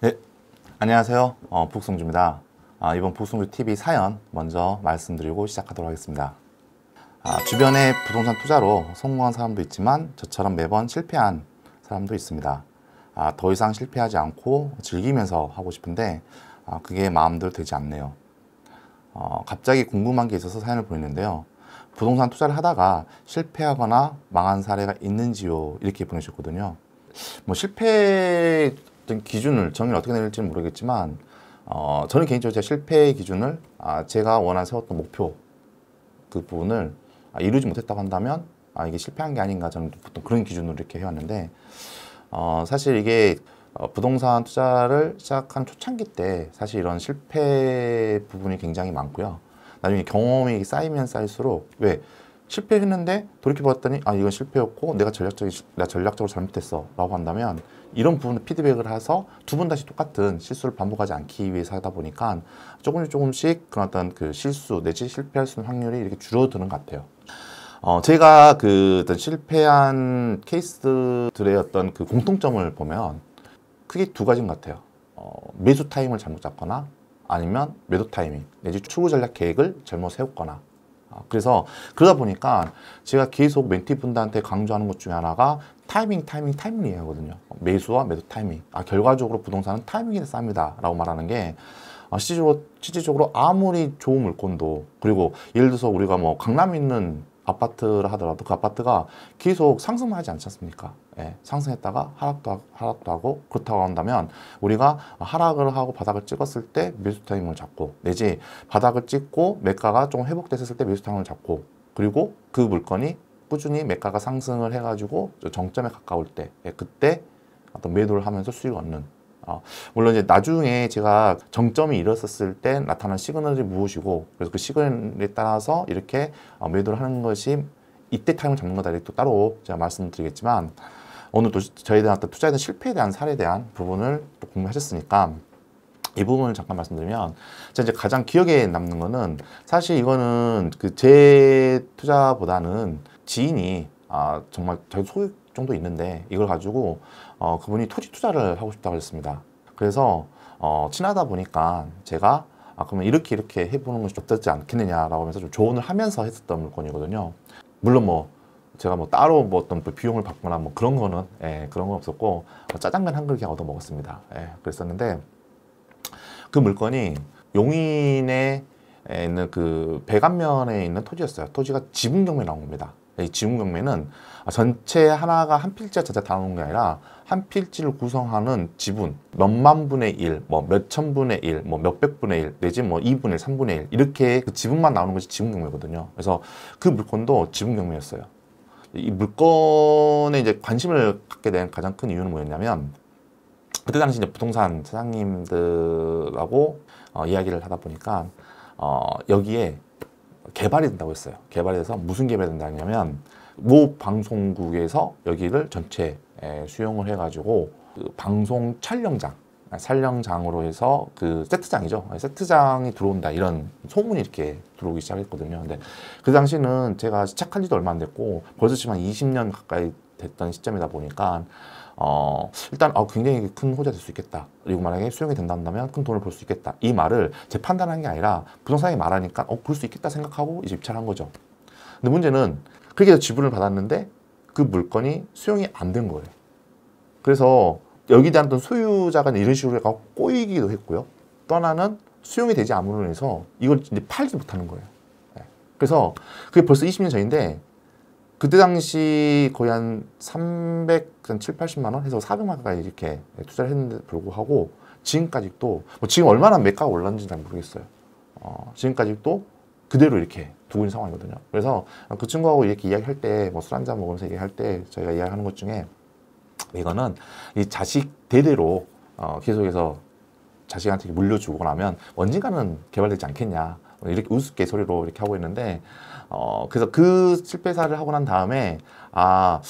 네, 안녕하세요. 어, 북송주입니다. 아, 이번 북송주 TV 사연 먼저 말씀드리고 시작하도록 하겠습니다. 아, 주변에 부동산 투자로 성공한 사람도 있지만 저처럼 매번 실패한 사람도 있습니다. 아, 더 이상 실패하지 않고 즐기면서 하고 싶은데 아, 그게 마음대로 되지 않네요. 어, 갑자기 궁금한 게 있어서 사연을 보냈는데요. 부동산 투자를 하다가 실패하거나 망한 사례가 있는지요? 이렇게 보내셨거든요. 뭐 실패 어떤 기준을 정의를 어떻게 내릴지는 모르겠지만 어, 저는 개인적으로 제 실패의 기준을 아, 제가 원한 세웠던 목표 그 부분을 아, 이루지 못했다고 한다면 아, 이게 실패한 게 아닌가 저는 보통 그런 기준으로 이렇게 해왔는데 어, 사실 이게 어, 부동산 투자를 시작한 초창기 때 사실 이런 실패 부분이 굉장히 많고요. 나중에 경험이 쌓이면 쌓일수록 왜 실패했는데 돌이켜봤더니 아 이건 실패였고 내가 전략적인 나 전략적으로 잘못했어 라고 한다면 이런 부분을 피드백을 해서 두 번 다시 똑같은 실수를 반복하지 않기 위해서 하다 보니까 조금씩 조금씩 그런 어떤 그 실수 내지 실패할 수 있는 확률이 이렇게 줄어드는 것 같아요. 어, 제가 그 어떤 실패한 케이스들의 어떤 그 공통점을 보면 크게 두 가지인 것 같아요. 어, 매수 타임을 잘못 잡거나 아니면 매도 타이밍 내지 추구 전략 계획을 잘못 세웠거나 아, 그래서 그러다 보니까 제가 계속 멘티 분들한테 강조하는 것 중에 하나가 타이밍, 타이밍, 타이밍이에요. 거든요. 매수와 매도 타이밍. 아, 결과적으로 부동산은 타이밍이 쌉니다. 라고 말하는 게 어, 실질적으로 아무리 좋은 물건도 그리고 예를 들어서 우리가 뭐 강남에 있는 아파트를 하더라도 그 아파트가 계속 상승만 하지 않지 않습니까? 예, 상승했다가 하락도, 하, 락도 하고 그렇다고 한다면 우리가 하락을 하고 바닥을 찍었을 때 밀수 타임을 잡고 내지 바닥을 찍고 매가가 좀 회복됐을 때 밀수 타임을 잡고 그리고 그 물건이 꾸준히 매가가 상승을 해가지고 정점에 가까울 때 예, 그때 어떤 매도를 하면서 수익을 얻는 어, 물론 이제 나중에 제가 정점이 일었었을 때 나타난 시그널이 무엇이고 그래서 그 시그널에 따라서 이렇게 어, 매도를 하는 것이 이때 타임을 잡는 거다 또 따로 제가 말씀드리겠지만 오늘 도 저희들한테 투자에 대한 실패에 대한 사례에 대한 부분을 또 공부하셨으니까 이 부분을 잠깐 말씀드리면 제가 이제 가장 기억에 남는 거는 사실 이거는 그 제 투자보다는 지인이 아 정말 저희 소유 정도 있는데 이걸 가지고 어, 그분이 토지 투자를 하고 싶다고 했습니다. 그래서 어, 친하다 보니까 제가 아 그러면 이렇게 이렇게 해보는 것이 어떻지 않겠느냐라고 하면서 좀 조언을 하면서 했었던 물건이거든요. 물론 뭐 제가 뭐 따로 뭐 어떤 뭐 비용을 받거나 뭐 그런 거는 예, 그런 건 없었고 어, 짜장면 한 그릇 얻어 먹었습니다. 예, 그랬었는데 그 물건이 용인에 있는 그 백안면에 있는 토지였어요. 토지가 지붕경매 나온 겁니다. 예, 이 지문 경매는 전체 하나가 한 필자 자체 다 나오는 게 아니라 한 필지를 구성하는 지분 몇만 분의 일, 뭐 몇천 분의 일, 뭐 몇백 분의 일, 내지 뭐 2분의 일, 3분의 일 이렇게 그 지분만 나오는 것이 지분 경매거든요. 그래서 그 물건도 지분 경매였어요. 이 물건에 이제 관심을 갖게 된 가장 큰 이유는 뭐였냐면 그때 당시 이제 부동산 사장님들하고 어, 이야기를 하다 보니까 어, 여기에 개발이 된다고 했어요. 개발이 서 무슨 개발이 된다냐면 모 방송국에서 여기를 전체 수용을 해가지고 그 방송 촬영장 아, 촬영장으로 해서 그 세트장이죠. 아, 세트장이 들어온다 이런 소문이 이렇게 들어오기 시작했거든요. 근데 그 당시는 제가 시작한 지도 얼마 안 됐고 벌써 지금 20년 가까이 됐던 시점이다 보니까 어, 일단 어, 굉장히 큰 호재가 될 수 있겠다. 그리고 만약에 수용이 된다면 큰 돈을 벌 수 있겠다. 이 말을 제 판단한 게 아니라 부동산이 말하니까 어, 그럴 수 있겠다 생각하고 이제 입찰한 거죠. 근데 문제는 그렇게 해서 지분을 받았는데 그 물건이 수용이 안 된 거예요. 그래서 여기 대한 어떤 소유자가 이런 식으로 해서 꼬이기도 했고요. 또 하나는 수용이 되지 않음으로 인해서 이걸 이제 팔지 못하는 거예요. 네. 그래서 그게 벌써 20년 전인데 그때 당시 거의 한 300, 한 7, 80만 원 해서 400만 원까지 이렇게 투자를 했는데 불구하고 지금까지도 뭐 지금 얼마나 매가가 올랐는지 잘 모르겠어요. 어, 지금까지도 그대로 이렇게 두고 있는 상황이거든요. 그래서 그 친구하고 이렇게 이야기할 때, 뭐 술 한 잔 먹으면서 얘기할 때 저희가 이야기하는 것 중에 이거는 이 자식 대대로 어, 계속해서 자식한테 물려주고 나면 언젠가는 개발되지 않겠냐. 뭐 이렇게 우습게 소리로 이렇게 하고 있는데 어, 그래서 그 실패사를 하고 난 다음에 아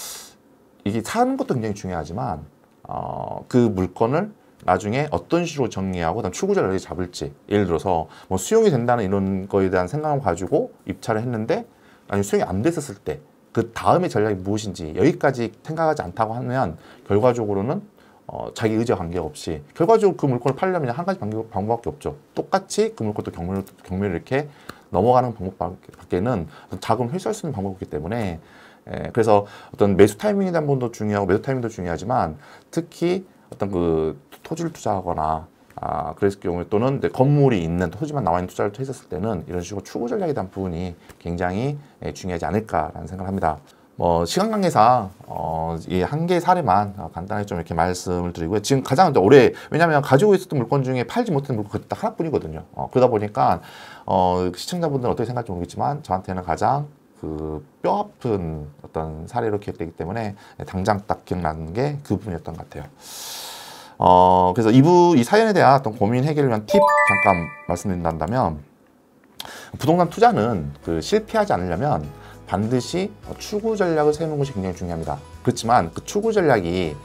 이게 사는 것도 굉장히 중요하지만 어, 그 물건을 나중에 어떤 식으로 정리하고 그다음 출구자를 어디 잡을지 예를 들어서 뭐 수용이 된다는 이런 거에 대한 생각을 가지고 입찰을 했는데 아니 수용이 안 됐었을 때 그다음에 전략이 무엇인지 여기까지 생각하지 않다고 하면 결과적으로는 어, 자기 의지와 관계없이 결과적으로 그 물건을 팔려면 한 가지 방법, 방법밖에 없죠. 똑같이 그 물건도 경매를, 경매를 이렇게 넘어가는 방법밖에는 자금 회수할 수 있는 방법이기 때문에 에, 예, 그래서 어떤 매수 타이밍이 한 분도 중요하고 매수 타이밍도 중요하지만 특히 어떤 그 토지를 투자하거나 아, 그랬을 경우에 또는 건물이 있는 토지만 나와 있는 투자를 했었을 때는 이런 식으로 추구 전략에 대한 부분이 굉장히 에, 예, 중요하지 않을까라는 생각을 합니다. 뭐 시간 관계상 어, 이한 개의 사례만 어, 간단하게 좀 이렇게 말씀을 드리고요. 지금 가장 올해 왜냐하면 가지고 있었던 물건 중에 팔지 못한 물건 딱 하나뿐이거든요. 어, 그러다 보니까 어, 시청자분들은 어떻게 생각할지 모르겠지만 저한테는 가장 그뼈 아픈 어떤 사례로 기억되기 때문에 당장 딱 기억나는 게 그 부분이었던 것 같아요. 어, 그래서 이부 이 사연에 대한 어떤 고민 해결을 위한 팁 잠깐 말씀드린다면 부동산 투자는 그 실패하지 않으려면 반드시 어, 추구 전략을 세우는 것이 굉장히 중요합니다. 그렇지만 그 출구 전략이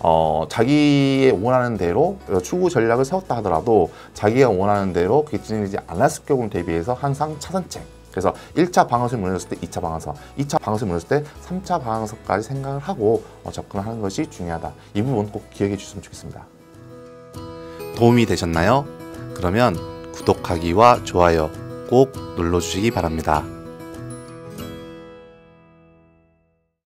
어, 자기의 원하는 대로 출구 전략을 세웠다 하더라도 자기가 원하는 대로 그진행지 않았을 경우 대비해서 항상 차선책 그래서 1차 방어선을 무너졌을 때 2차 방어선, 2차 방어선을 무너졌을 때 3차 방어선까지 생각을 하고 어, 접근하는 것이 중요하다. 이 부분 꼭 기억해 주셨으면 좋겠습니다. 도움이 되셨나요? 그러면 구독하기와 좋아요 꼭 눌러주시기 바랍니다.